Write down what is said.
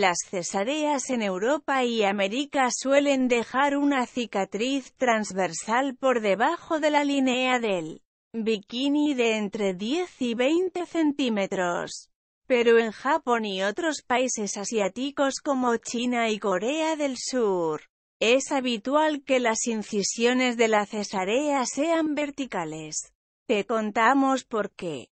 Las cesáreas en Europa y América suelen dejar una cicatriz transversal por debajo de la línea del bikini de entre 10 y 20 centímetros. Pero en Japón y otros países asiáticos como China y Corea del Sur, es habitual que las incisiones de la cesarea sean verticales. Te contamos por qué.